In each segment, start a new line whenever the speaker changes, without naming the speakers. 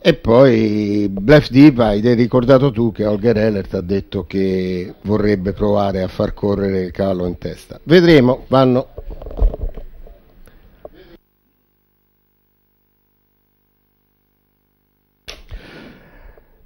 E poi Blef Diva, ed hai ricordato tu che Holger Ellert ha detto che vorrebbe provare a far correre il calo in testa. Vedremo, vanno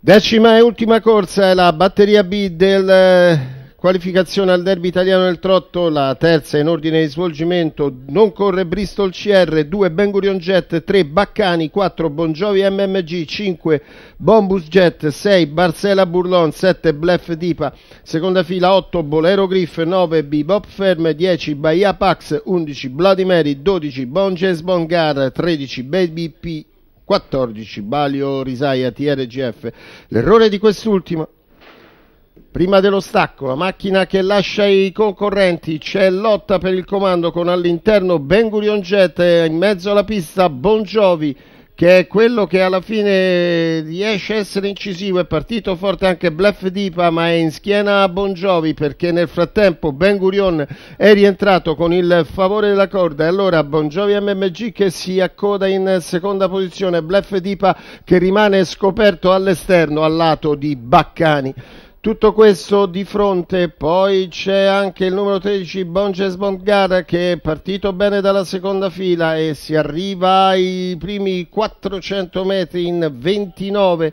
Decima e ultima corsa è la batteria B del eh, Qualificazione al derby italiano del Trotto, la terza in ordine di svolgimento, non corre Bristol CR, 2 Ben Gurion Jet, 3 Baccani, 4 Bongiovi MMG, 5 Bombus Jet, 6 Barcella Burlon, 7 Blef Dipa, seconda fila 8 Bolero Griff, 9 Bebop Ferme, 10 Bahia Pax, 11 Bloody Mary, 12 Bon James Bongar, 13 Baby P, 14 Balio Risaia TRGF. L'errore di quest'ultimo Prima dello stacco, la macchina che lascia i concorrenti, c'è lotta per il comando con all'interno Ben Gurion Jet in mezzo alla pista Bongiovi che è quello che alla fine riesce a essere incisivo, è partito forte anche Bluff Dipa ma è in schiena a Bongiovi perché nel frattempo Ben Gurion è rientrato con il favore della corda e allora Bongiovi MMG che si accoda in seconda posizione, Bluff Dipa che rimane scoperto all'esterno al lato di Baccani. Tutto questo di fronte, poi c'è anche il numero 13 Bonges Bongara che è partito bene dalla seconda fila e si arriva ai primi 400 metri in 29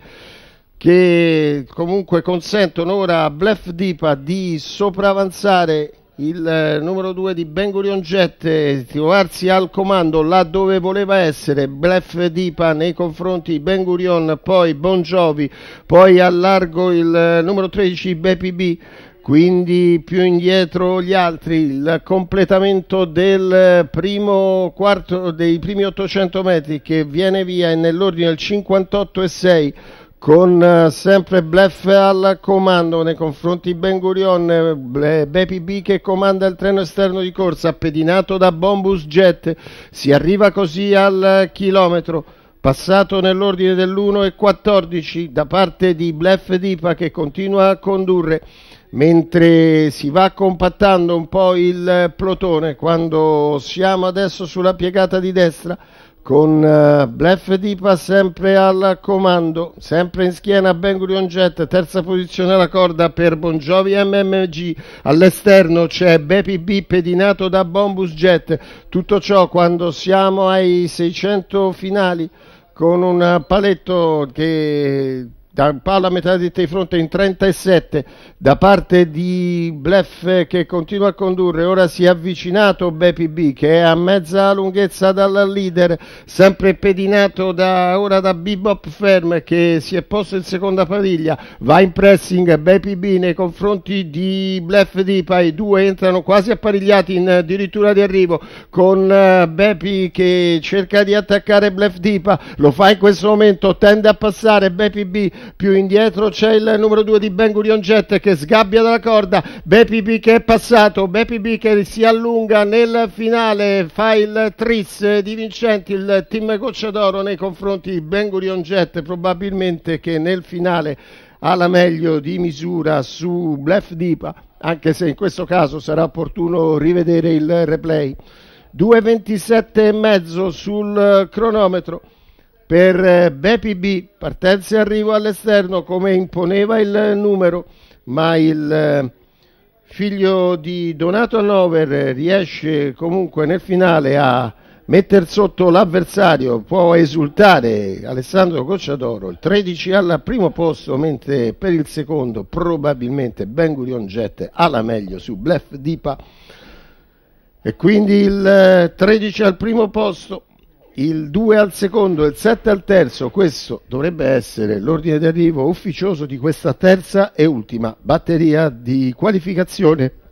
che comunque consentono ora a Blef Dipa di sopravanzare il eh, numero 2 di Ben Gurion Jet trovarsi al comando là dove voleva essere Blef Dipa nei confronti di Ben Gurion poi Bon Jovi poi al largo il eh, numero 13 BPB quindi più indietro gli altri il completamento del eh, primo quarto dei primi 800 metri che viene via e nell'ordine del 58 e 6 con eh, sempre Bleff al comando nei confronti Ben Gurion, eh, Bepi B che comanda il treno esterno di corsa, pedinato da Bombus Jet, si arriva così al chilometro, passato nell'ordine dell'1.14 da parte di Bleff Dipa che continua a condurre, mentre si va compattando un po' il plotone, quando siamo adesso sulla piegata di destra, con eh, Blef Dipa sempre al comando, sempre in schiena Ben Gurion Jet, terza posizione alla corda per Bongiovi MMG, all'esterno c'è Bepi B pedinato da Bombus Jet, tutto ciò quando siamo ai 600 finali con un paletto che da palla a metà di fronte in 37 da parte di Bleff che continua a condurre ora si è avvicinato Bepi B che è a mezza lunghezza dal leader sempre pedinato da, ora da Bebop Ferm che si è posto in seconda pariglia va in pressing Bepi B nei confronti di Bleff Dipa i due entrano quasi apparigliati in addirittura di arrivo con eh, Bepi che cerca di attaccare Bleff Dipa lo fa in questo momento tende a passare Bepi B più indietro c'è il numero 2 di Ben Gurion Jet che sgabbia dalla corda, Bepi B che è passato, Bepi B che si allunga nel finale, fa il tris di Vincenti, il team Goccia d'Oro nei confronti di Ben Gurion Jet probabilmente che nel finale ha la meglio di misura su Blef Dipa, anche se in questo caso sarà opportuno rivedere il replay. 2.27 e mezzo sul cronometro. Per eh, Bepi B, partenza e arrivo all'esterno come imponeva il numero, ma il eh, figlio di Donato Hannover riesce comunque nel finale a mettere sotto l'avversario, può esultare Alessandro Cocciadoro, il 13 al primo posto, mentre per il secondo probabilmente Ben Gurion Jet alla meglio su Blef Dipa e quindi il 13 eh, al primo posto, il 2 al secondo e il 7 al terzo, questo dovrebbe essere l'ordine di arrivo ufficioso di questa terza e ultima batteria di qualificazione